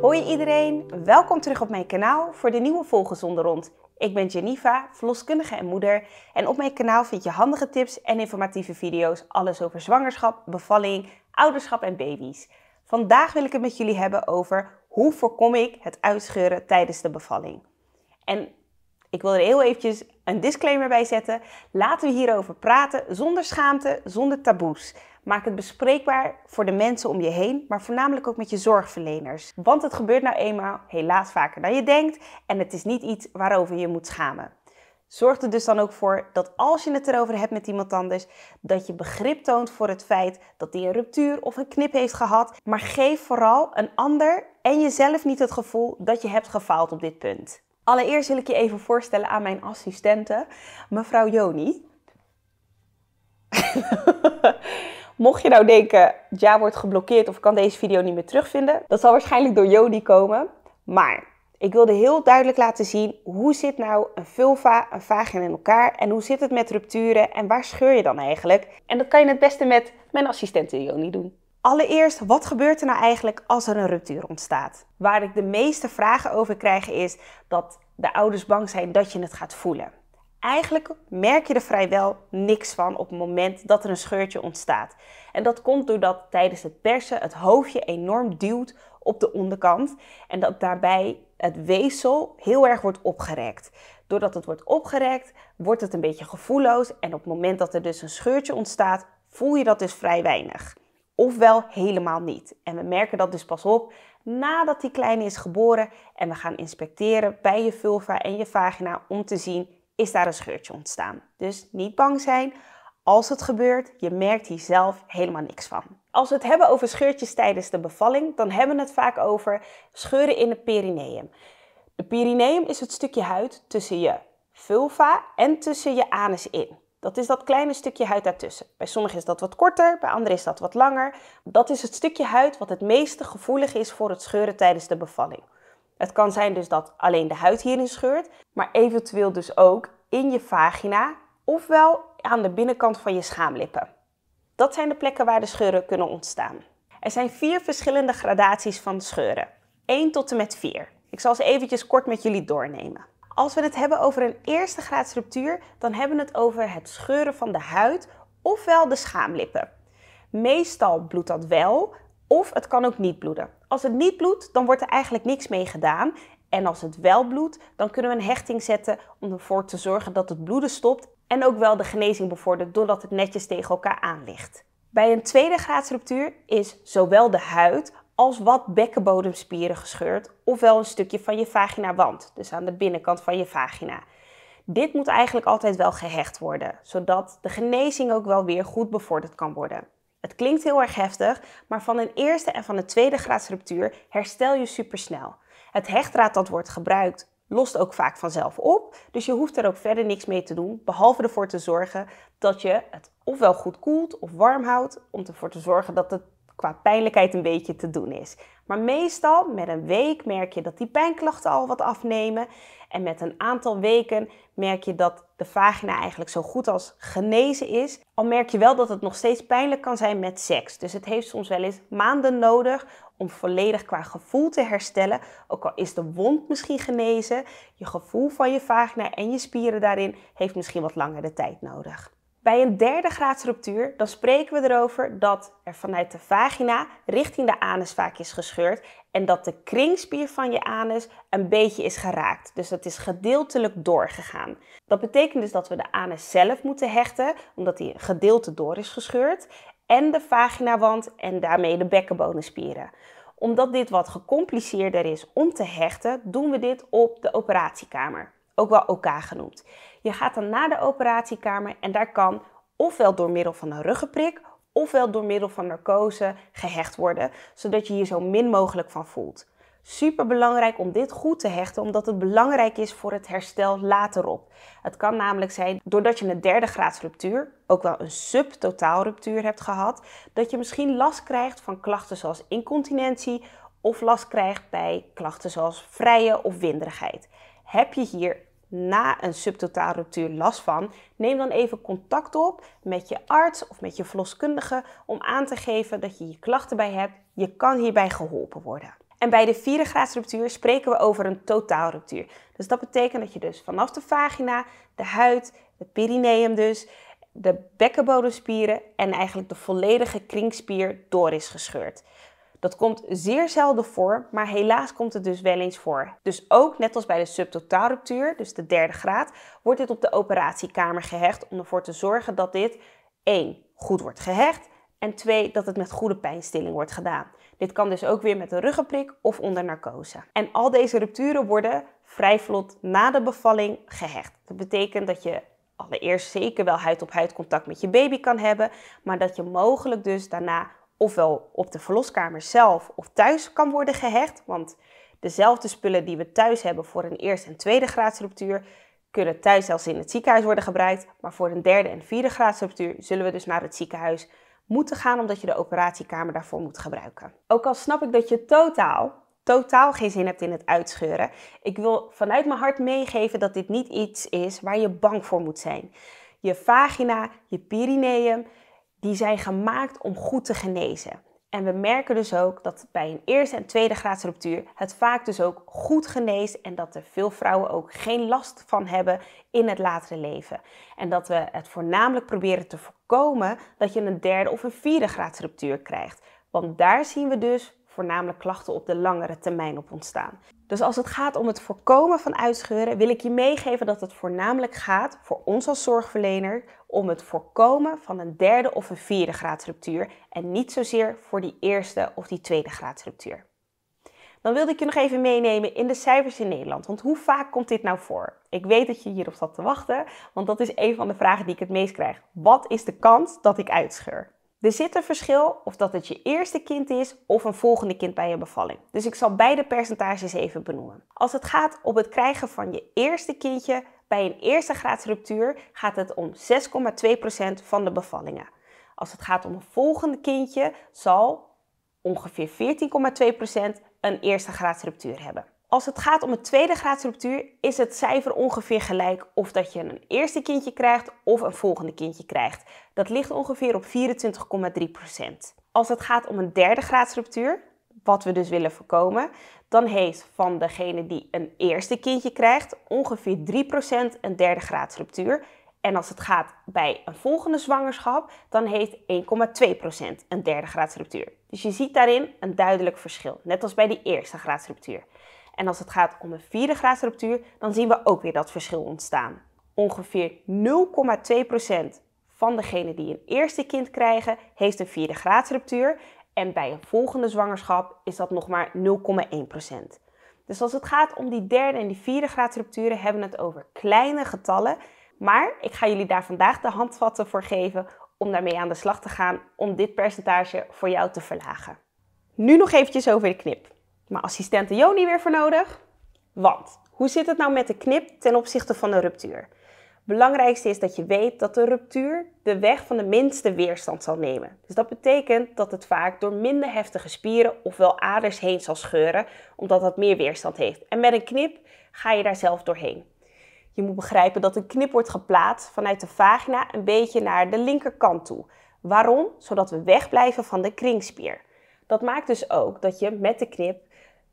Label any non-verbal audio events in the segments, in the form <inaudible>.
Hoi iedereen, welkom terug op mijn kanaal voor de nieuwe Volgezonde Rond. Ik ben Jeniva, verloskundige en moeder en op mijn kanaal vind je handige tips en informatieve video's alles over zwangerschap, bevalling, ouderschap en baby's. Vandaag wil ik het met jullie hebben over hoe voorkom ik het uitscheuren tijdens de bevalling. En ik wil er heel eventjes een disclaimer bij zetten. Laten we hierover praten zonder schaamte, zonder taboes. Maak het bespreekbaar voor de mensen om je heen, maar voornamelijk ook met je zorgverleners. Want het gebeurt nou eenmaal helaas vaker dan je denkt en het is niet iets waarover je moet schamen. Zorg er dus dan ook voor dat als je het erover hebt met iemand anders, dat je begrip toont voor het feit dat die een ruptuur of een knip heeft gehad. Maar geef vooral een ander en jezelf niet het gevoel dat je hebt gefaald op dit punt. Allereerst wil ik je even voorstellen aan mijn assistente, mevrouw Joni. <laughs> Mocht je nou denken, ja wordt geblokkeerd of ik kan deze video niet meer terugvinden, dat zal waarschijnlijk door Joni komen. Maar ik wilde heel duidelijk laten zien hoe zit nou een vulva, een vagina in elkaar en hoe zit het met rupturen en waar scheur je dan eigenlijk? En dat kan je het beste met mijn assistente Joni doen. Allereerst, wat gebeurt er nou eigenlijk als er een ruptuur ontstaat? Waar ik de meeste vragen over krijg is dat de ouders bang zijn dat je het gaat voelen. Eigenlijk merk je er vrijwel niks van op het moment dat er een scheurtje ontstaat. En dat komt doordat tijdens het persen het hoofdje enorm duwt op de onderkant en dat daarbij het weefsel heel erg wordt opgerekt. Doordat het wordt opgerekt, wordt het een beetje gevoelloos en op het moment dat er dus een scheurtje ontstaat, voel je dat dus vrij weinig ofwel helemaal niet. En we merken dat dus pas op nadat die kleine is geboren en we gaan inspecteren bij je vulva en je vagina om te zien is daar een scheurtje ontstaan. Dus niet bang zijn. Als het gebeurt, je merkt hier zelf helemaal niks van. Als we het hebben over scheurtjes tijdens de bevalling, dan hebben we het vaak over scheuren in het perineum. De perineum is het stukje huid tussen je vulva en tussen je anus in. Dat is dat kleine stukje huid daartussen. Bij sommigen is dat wat korter, bij anderen is dat wat langer. Dat is het stukje huid wat het meeste gevoelig is voor het scheuren tijdens de bevalling. Het kan zijn dus dat alleen de huid hierin scheurt, maar eventueel dus ook in je vagina, ofwel aan de binnenkant van je schaamlippen. Dat zijn de plekken waar de scheuren kunnen ontstaan. Er zijn vier verschillende gradaties van scheuren. 1 tot en met 4. Ik zal ze eventjes kort met jullie doornemen. Als we het hebben over een eerste graad ruptuur, dan hebben we het over het scheuren van de huid ofwel de schaamlippen. Meestal bloedt dat wel, of het kan ook niet bloeden. Als het niet bloedt, dan wordt er eigenlijk niks mee gedaan. En als het wel bloedt, dan kunnen we een hechting zetten om ervoor te zorgen dat het bloeden stopt en ook wel de genezing bevordert doordat het netjes tegen elkaar aan ligt. Bij een tweede ruptuur is zowel de huid als wat bekkenbodemspieren gescheurd, ofwel een stukje van je vaginawand, dus aan de binnenkant van je vagina. Dit moet eigenlijk altijd wel gehecht worden, zodat de genezing ook wel weer goed bevorderd kan worden. Het klinkt heel erg heftig, maar van een eerste en van een tweede graads ruptuur herstel je supersnel. Het hechtraad dat wordt gebruikt lost ook vaak vanzelf op, dus je hoeft er ook verder niks mee te doen, behalve ervoor te zorgen dat je het ofwel goed koelt of warm houdt, om ervoor te zorgen dat het qua pijnlijkheid een beetje te doen is. Maar meestal met een week merk je dat die pijnklachten al wat afnemen. En met een aantal weken merk je dat de vagina eigenlijk zo goed als genezen is. Al merk je wel dat het nog steeds pijnlijk kan zijn met seks. Dus het heeft soms wel eens maanden nodig om volledig qua gevoel te herstellen. Ook al is de wond misschien genezen, je gevoel van je vagina en je spieren daarin heeft misschien wat langer de tijd nodig. Bij een derde graadsruptuur dan spreken we erover dat er vanuit de vagina richting de anus vaak is gescheurd en dat de kringspier van je anus een beetje is geraakt. Dus dat is gedeeltelijk doorgegaan. Dat betekent dus dat we de anus zelf moeten hechten, omdat die gedeeltelijk gedeelte door is gescheurd, en de vaginawand en daarmee de bekkenbonenspieren. Omdat dit wat gecompliceerder is om te hechten, doen we dit op de operatiekamer, ook wel OK genoemd. Je gaat dan naar de operatiekamer en daar kan ofwel door middel van een ruggenprik ofwel door middel van narcose gehecht worden, zodat je hier zo min mogelijk van voelt. Super belangrijk om dit goed te hechten, omdat het belangrijk is voor het herstel laterop. Het kan namelijk zijn, doordat je een derde graads ruptuur, ook wel een subtotaal ruptuur hebt gehad, dat je misschien last krijgt van klachten zoals incontinentie of last krijgt bij klachten zoals vrije of winderigheid. Heb je hier na een subtotaal ruptuur last van, neem dan even contact op met je arts of met je verloskundige om aan te geven dat je je klachten bij hebt. Je kan hierbij geholpen worden. En bij de vierde ruptuur spreken we over een ruptuur. Dus dat betekent dat je dus vanaf de vagina, de huid, het perineum dus, de bekkenbodemspieren en eigenlijk de volledige kringspier door is gescheurd. Dat komt zeer zelden voor, maar helaas komt het dus wel eens voor. Dus ook net als bij de subtotaalruptuur, dus de derde graad, wordt dit op de operatiekamer gehecht om ervoor te zorgen dat dit 1. goed wordt gehecht en 2. dat het met goede pijnstilling wordt gedaan. Dit kan dus ook weer met een ruggenprik of onder narcose. En al deze rupturen worden vrij vlot na de bevalling gehecht. Dat betekent dat je allereerst zeker wel huid-op-huid contact met je baby kan hebben, maar dat je mogelijk dus daarna ofwel op de verloskamer zelf of thuis kan worden gehecht. Want dezelfde spullen die we thuis hebben voor een eerste en tweede graadstructuur kunnen thuis zelfs in het ziekenhuis worden gebruikt. Maar voor een derde en vierde graadstructuur zullen we dus naar het ziekenhuis moeten gaan omdat je de operatiekamer daarvoor moet gebruiken. Ook al snap ik dat je totaal totaal geen zin hebt in het uitscheuren. Ik wil vanuit mijn hart meegeven dat dit niet iets is waar je bang voor moet zijn. Je vagina, je perineum, die zijn gemaakt om goed te genezen. En we merken dus ook dat bij een eerste en tweede graads ruptuur het vaak dus ook goed geneest en dat er veel vrouwen ook geen last van hebben in het latere leven. En dat we het voornamelijk proberen te voorkomen dat je een derde of een vierde graads ruptuur krijgt. Want daar zien we dus voornamelijk klachten op de langere termijn op ontstaan. Dus als het gaat om het voorkomen van uitscheuren, wil ik je meegeven dat het voornamelijk gaat voor ons als zorgverlener om het voorkomen van een derde of een vierde ruptuur en niet zozeer voor die eerste of die tweede ruptuur. Dan wilde ik je nog even meenemen in de cijfers in Nederland. Want hoe vaak komt dit nou voor? Ik weet dat je hierop zat te wachten, want dat is een van de vragen die ik het meest krijg. Wat is de kans dat ik uitscheur? Er zit een verschil of dat het je eerste kind is of een volgende kind bij je bevalling. Dus ik zal beide percentages even benoemen. Als het gaat om het krijgen van je eerste kindje bij een eerste ruptuur, gaat het om 6,2% van de bevallingen. Als het gaat om een volgende kindje zal ongeveer 14,2% een eerste ruptuur hebben. Als het gaat om een tweede graadsruptuur is het cijfer ongeveer gelijk of dat je een eerste kindje krijgt of een volgende kindje krijgt. Dat ligt ongeveer op 24,3%. Als het gaat om een derde graadsruptuur, wat we dus willen voorkomen, dan heeft van degene die een eerste kindje krijgt ongeveer 3% een derde graadsruptuur. En als het gaat bij een volgende zwangerschap, dan heeft 1,2% een derde graadsruptuur. Dus je ziet daarin een duidelijk verschil, net als bij die eerste graadsruptuur. En als het gaat om een vierde graadsruptuur, dan zien we ook weer dat verschil ontstaan. Ongeveer 0,2% van degenen die een eerste kind krijgen, heeft een vierde graadsruptuur. En bij een volgende zwangerschap is dat nog maar 0,1%. Dus als het gaat om die derde en die vierde graadsrupturen, hebben we het over kleine getallen. Maar ik ga jullie daar vandaag de handvatten voor geven om daarmee aan de slag te gaan om dit percentage voor jou te verlagen. Nu nog eventjes over de knip mijn assistente Joni weer voor nodig. Want hoe zit het nou met de knip ten opzichte van de ruptuur? Belangrijkste is dat je weet dat de ruptuur de weg van de minste weerstand zal nemen. Dus dat betekent dat het vaak door minder heftige spieren ofwel aders heen zal scheuren, omdat dat meer weerstand heeft. En met een knip ga je daar zelf doorheen. Je moet begrijpen dat een knip wordt geplaatst vanuit de vagina een beetje naar de linkerkant toe. Waarom? Zodat we wegblijven van de kringspier. Dat maakt dus ook dat je met de knip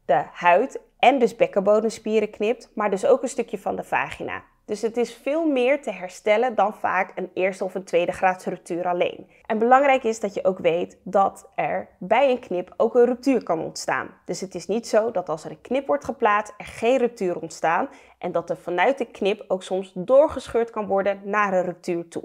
de huid en dus bekkenbodemspieren knipt, maar dus ook een stukje van de vagina. Dus het is veel meer te herstellen dan vaak een eerste of een tweede graads ruptuur alleen. En belangrijk is dat je ook weet dat er bij een knip ook een ruptuur kan ontstaan. Dus het is niet zo dat als er een knip wordt geplaatst er geen ruptuur ontstaan en dat er vanuit de knip ook soms doorgescheurd kan worden naar een ruptuur toe.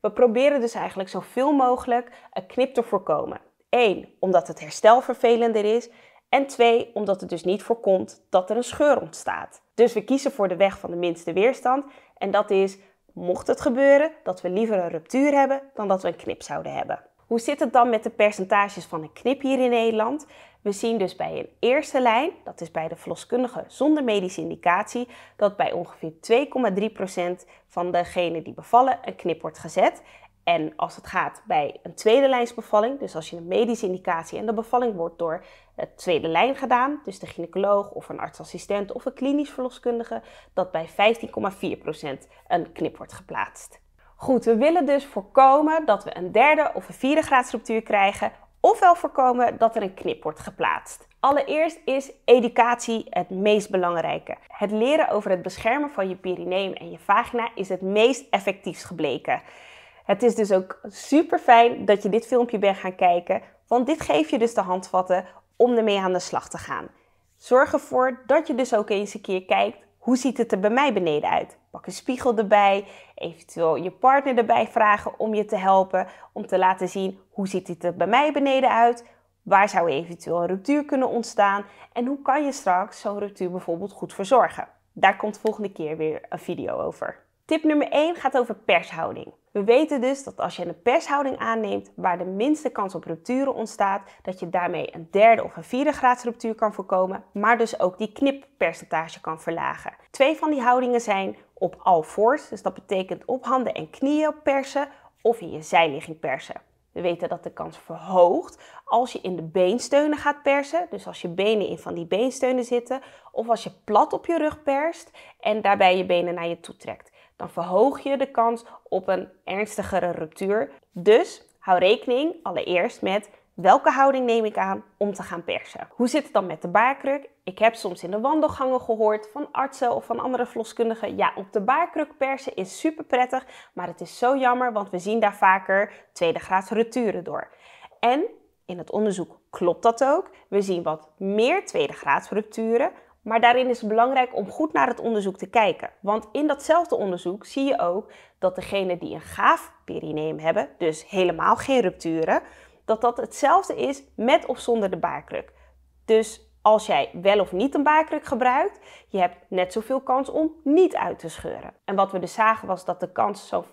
We proberen dus eigenlijk zoveel mogelijk een knip te voorkomen. Eén, omdat het herstel vervelender is. En twee, omdat het dus niet voorkomt dat er een scheur ontstaat. Dus we kiezen voor de weg van de minste weerstand. En dat is, mocht het gebeuren, dat we liever een ruptuur hebben dan dat we een knip zouden hebben. Hoe zit het dan met de percentages van een knip hier in Nederland? We zien dus bij een eerste lijn, dat is bij de verloskundige zonder medische indicatie, dat bij ongeveer 2,3% van degenen die bevallen een knip wordt gezet. En als het gaat bij een tweede lijnsbevalling, dus als je een medische indicatie en de bevalling wordt door het tweede lijn gedaan, dus de gynaecoloog of een artsassistent of een klinisch verloskundige, dat bij 15,4% een knip wordt geplaatst. Goed, we willen dus voorkomen dat we een derde of een vierde graadstructuur krijgen, ofwel voorkomen dat er een knip wordt geplaatst. Allereerst is educatie het meest belangrijke. Het leren over het beschermen van je perineum en je vagina is het meest effectiefs gebleken. Het is dus ook super fijn dat je dit filmpje bent gaan kijken, want dit geeft je dus de handvatten om ermee aan de slag te gaan. Zorg ervoor dat je dus ook eens een keer kijkt hoe ziet het er bij mij beneden uit? Pak een spiegel erbij, eventueel je partner erbij vragen om je te helpen, om te laten zien hoe ziet het er bij mij beneden uit? Waar zou eventueel een ruptuur kunnen ontstaan? En hoe kan je straks zo'n ruptuur bijvoorbeeld goed verzorgen? Daar komt volgende keer weer een video over. Tip nummer 1 gaat over pershouding. We weten dus dat als je een pershouding aanneemt waar de minste kans op rupturen ontstaat, dat je daarmee een derde of een vierde graads ruptuur kan voorkomen, maar dus ook die knippercentage kan verlagen. Twee van die houdingen zijn op all fours, dus dat betekent op handen en knieën persen of in je zijligging persen. We weten dat de kans verhoogt als je in de beensteunen gaat persen, dus als je benen in van die beensteunen zitten, of als je plat op je rug perst en daarbij je benen naar je toe trekt dan verhoog je de kans op een ernstigere ruptuur. Dus hou rekening allereerst met welke houding neem ik aan om te gaan persen. Hoe zit het dan met de baarkruk? Ik heb soms in de wandelgangen gehoord van artsen of van andere vloskundigen. ja, op de baarkruk persen is super prettig, maar het is zo jammer, want we zien daar vaker tweede graads rupturen door. En in het onderzoek klopt dat ook. We zien wat meer tweede graads rupturen, maar daarin is het belangrijk om goed naar het onderzoek te kijken. Want in datzelfde onderzoek zie je ook dat degenen die een gaaf perineum hebben, dus helemaal geen rupturen, dat dat hetzelfde is met of zonder de baarkruk. Dus als jij wel of niet een baarkruk gebruikt, je hebt net zoveel kans om niet uit te scheuren. En wat we dus zagen was dat de kans zo'n 35%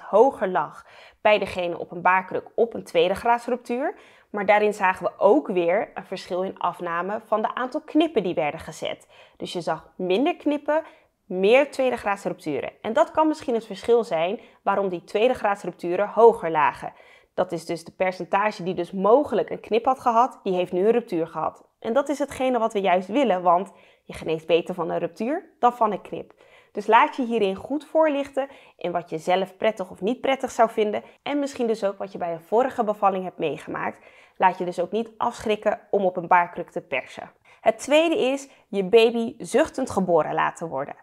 hoger lag bij degene op een baarkruk op een tweede graadsruptuur, maar daarin zagen we ook weer een verschil in afname van de aantal knippen die werden gezet. Dus je zag minder knippen, meer tweede graad rupturen. En dat kan misschien het verschil zijn waarom die tweede graad rupturen hoger lagen. Dat is dus de percentage die dus mogelijk een knip had gehad, die heeft nu een ruptuur gehad. En dat is hetgene wat we juist willen, want je geneest beter van een ruptuur dan van een knip. Dus laat je hierin goed voorlichten in wat je zelf prettig of niet prettig zou vinden en misschien dus ook wat je bij een vorige bevalling hebt meegemaakt. Laat je dus ook niet afschrikken om op een baarkruk te persen. Het tweede is je baby zuchtend geboren laten worden.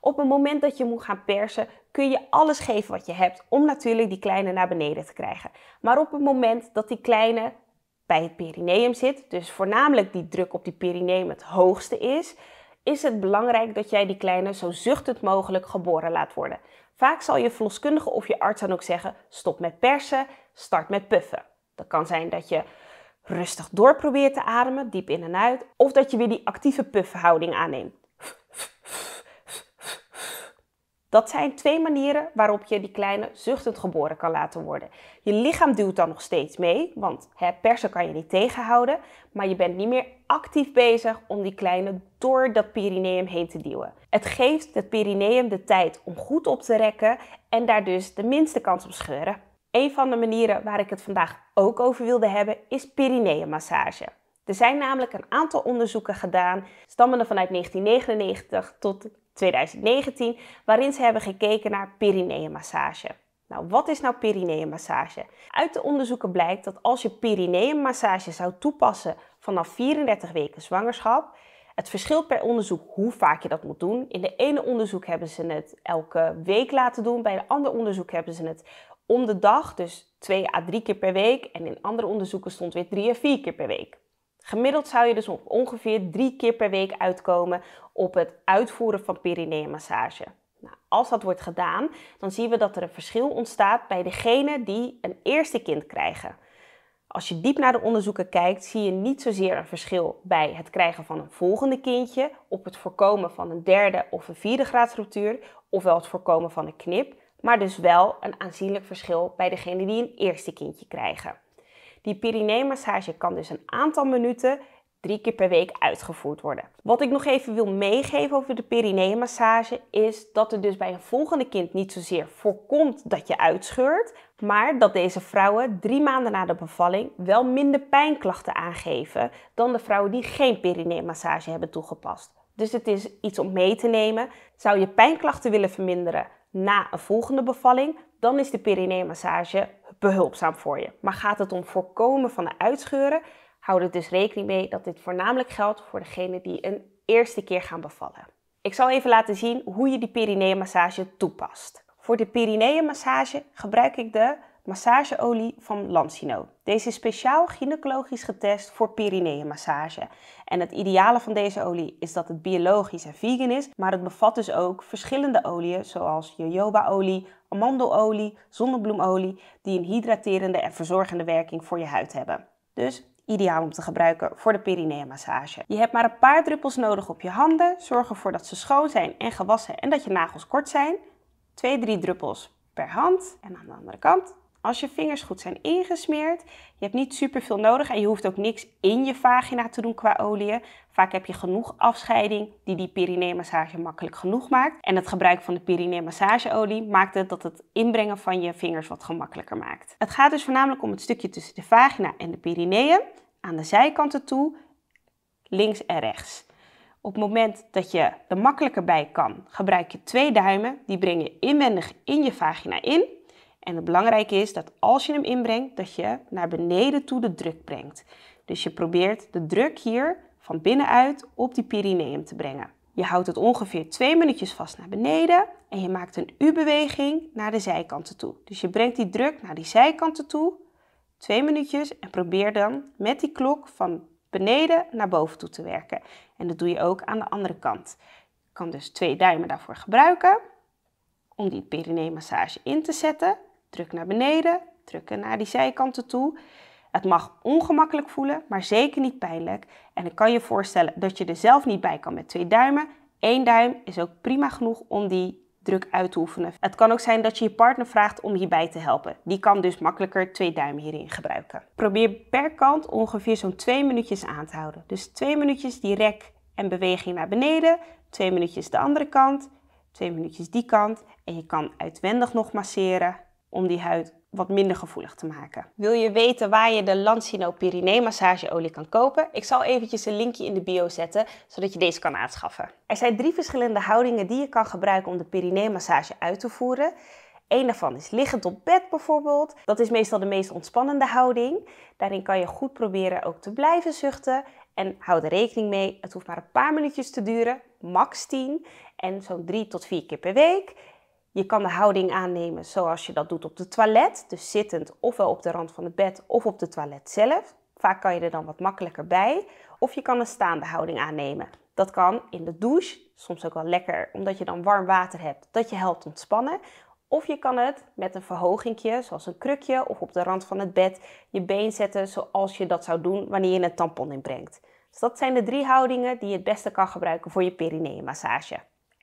Op het moment dat je moet gaan persen, kun je alles geven wat je hebt om natuurlijk die kleine naar beneden te krijgen. Maar op het moment dat die kleine bij het perineum zit, dus voornamelijk die druk op die perineum het hoogste is, is het belangrijk dat jij die kleine zo zuchtend mogelijk geboren laat worden. Vaak zal je verloskundige of je arts dan ook zeggen: stop met persen, start met puffen. Dat kan zijn dat je rustig door probeert te ademen, diep in en uit. Of dat je weer die actieve puffhouding aanneemt. Dat zijn twee manieren waarop je die kleine zuchtend geboren kan laten worden. Je lichaam duwt dan nog steeds mee, want hè, persen kan je niet tegenhouden. Maar je bent niet meer actief bezig om die kleine door dat perineum heen te duwen. Het geeft het perineum de tijd om goed op te rekken en daar dus de minste kans op scheuren. Een van de manieren waar ik het vandaag ook over wilde hebben is perineummassage. Er zijn namelijk een aantal onderzoeken gedaan, stammende vanuit 1999 tot 2019, waarin ze hebben gekeken naar perineummassage. Nou, wat is nou perineummassage? Uit de onderzoeken blijkt dat als je perineummassage zou toepassen vanaf 34 weken zwangerschap, het verschilt per onderzoek hoe vaak je dat moet doen. In de ene onderzoek hebben ze het elke week laten doen, bij de andere onderzoek hebben ze het om de dag, dus twee à drie keer per week. En in andere onderzoeken stond weer drie à vier keer per week. Gemiddeld zou je dus op ongeveer drie keer per week uitkomen op het uitvoeren van perineummassage. Nou, als dat wordt gedaan, dan zien we dat er een verschil ontstaat bij degenen die een eerste kind krijgen. Als je diep naar de onderzoeken kijkt, zie je niet zozeer een verschil bij het krijgen van een volgende kindje, op het voorkomen van een derde of een vierde graadsruptuur, ofwel het voorkomen van een knip maar dus wel een aanzienlijk verschil bij degene die een eerste kindje krijgen. Die massage kan dus een aantal minuten drie keer per week uitgevoerd worden. Wat ik nog even wil meegeven over de massage is dat het dus bij een volgende kind niet zozeer voorkomt dat je uitscheurt, maar dat deze vrouwen drie maanden na de bevalling wel minder pijnklachten aangeven dan de vrouwen die geen massage hebben toegepast. Dus het is iets om mee te nemen. Zou je pijnklachten willen verminderen? na een volgende bevalling, dan is de perineemassage behulpzaam voor je. Maar gaat het om voorkomen van de uitscheuren, hou er dus rekening mee dat dit voornamelijk geldt voor degenen die een eerste keer gaan bevallen. Ik zal even laten zien hoe je die perineemassage toepast. Voor de perineemassage gebruik ik de massageolie van Lansino. Deze is speciaal gynaecologisch getest voor perineummassage. En het ideale van deze olie is dat het biologisch en vegan is, maar het bevat dus ook verschillende oliën zoals jojobaolie, amandelolie, zonnebloemolie, die een hydraterende en verzorgende werking voor je huid hebben. Dus ideaal om te gebruiken voor de perineummassage. Je hebt maar een paar druppels nodig op je handen. Zorg ervoor dat ze schoon zijn en gewassen en dat je nagels kort zijn. 2-3 druppels per hand en aan de andere kant als je vingers goed zijn ingesmeerd, je hebt niet super veel nodig en je hoeft ook niks in je vagina te doen qua olie. Vaak heb je genoeg afscheiding die die perineemassage massage makkelijk genoeg maakt. En het gebruik van de perineemassageolie maakt het dat het inbrengen van je vingers wat gemakkelijker maakt. Het gaat dus voornamelijk om het stukje tussen de vagina en de perineum, aan de zijkanten toe, links en rechts. Op het moment dat je er makkelijker bij kan, gebruik je twee duimen. Die breng je inwendig in je vagina in. En het belangrijke is dat als je hem inbrengt, dat je naar beneden toe de druk brengt. Dus je probeert de druk hier van binnenuit op die perineum te brengen. Je houdt het ongeveer twee minuutjes vast naar beneden en je maakt een U-beweging naar de zijkanten toe. Dus je brengt die druk naar die zijkanten toe, twee minuutjes en probeer dan met die klok van beneden naar boven toe te werken. En dat doe je ook aan de andere kant. Je kan dus twee duimen daarvoor gebruiken om die perineummassage in te zetten. Druk naar beneden, drukken naar die zijkanten toe. Het mag ongemakkelijk voelen, maar zeker niet pijnlijk. En ik kan je voorstellen dat je er zelf niet bij kan met twee duimen. Eén duim is ook prima genoeg om die druk uit te oefenen. Het kan ook zijn dat je je partner vraagt om hierbij te helpen. Die kan dus makkelijker twee duimen hierin gebruiken. Probeer per kant ongeveer zo'n twee minuutjes aan te houden. Dus twee minuutjes die rek en beweging naar beneden, twee minuutjes de andere kant, twee minuutjes die kant. En je kan uitwendig nog masseren om die huid wat minder gevoelig te maken. Wil je weten waar je de Lancino Pyrenee massageolie kan kopen? Ik zal eventjes een linkje in de bio zetten, zodat je deze kan aanschaffen. Er zijn drie verschillende houdingen die je kan gebruiken om de Pyrenee massage uit te voeren. Een daarvan is liggend op bed bijvoorbeeld. Dat is meestal de meest ontspannende houding. Daarin kan je goed proberen ook te blijven zuchten. En hou er rekening mee, het hoeft maar een paar minuutjes te duren, max 10. En zo'n 3 tot 4 keer per week. Je kan de houding aannemen zoals je dat doet op de toilet, dus zittend ofwel op de rand van het bed of op de toilet zelf. Vaak kan je er dan wat makkelijker bij. Of je kan een staande houding aannemen. Dat kan in de douche, soms ook wel lekker omdat je dan warm water hebt, dat je helpt ontspannen. Of je kan het met een verhogingje, zoals een krukje of op de rand van het bed, je been zetten zoals je dat zou doen wanneer je een tampon inbrengt. Dus dat zijn de drie houdingen die je het beste kan gebruiken voor je perineummassage.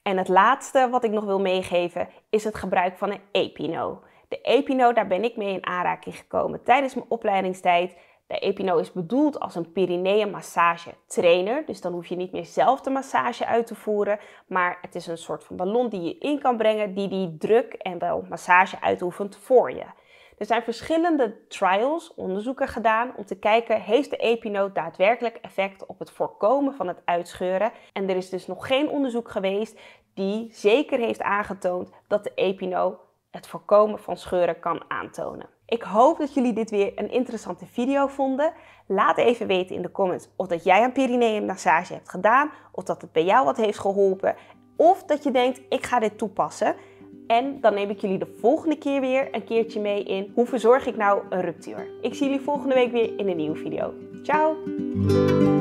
En het laatste wat ik nog wil meegeven is het gebruik van een Epino. De Epino, daar ben ik mee in aanraking gekomen tijdens mijn opleidingstijd. De Epino is bedoeld als een Pyreneeën massage trainer. Dus dan hoef je niet meer zelf de massage uit te voeren. Maar het is een soort van ballon die je in kan brengen, die die druk en wel massage uitoefent voor je. Er zijn verschillende trials, onderzoeken gedaan om te kijken heeft de epinoot daadwerkelijk effect op het voorkomen van het uitscheuren. En er is dus nog geen onderzoek geweest die zeker heeft aangetoond dat de epino het voorkomen van scheuren kan aantonen. Ik hoop dat jullie dit weer een interessante video vonden. Laat even weten in de comments of dat jij een perineummassage hebt gedaan, of dat het bij jou wat heeft geholpen, of dat je denkt ik ga dit toepassen. En dan neem ik jullie de volgende keer weer een keertje mee in hoe verzorg ik nou een ruptuur. Ik zie jullie volgende week weer in een nieuwe video. Ciao!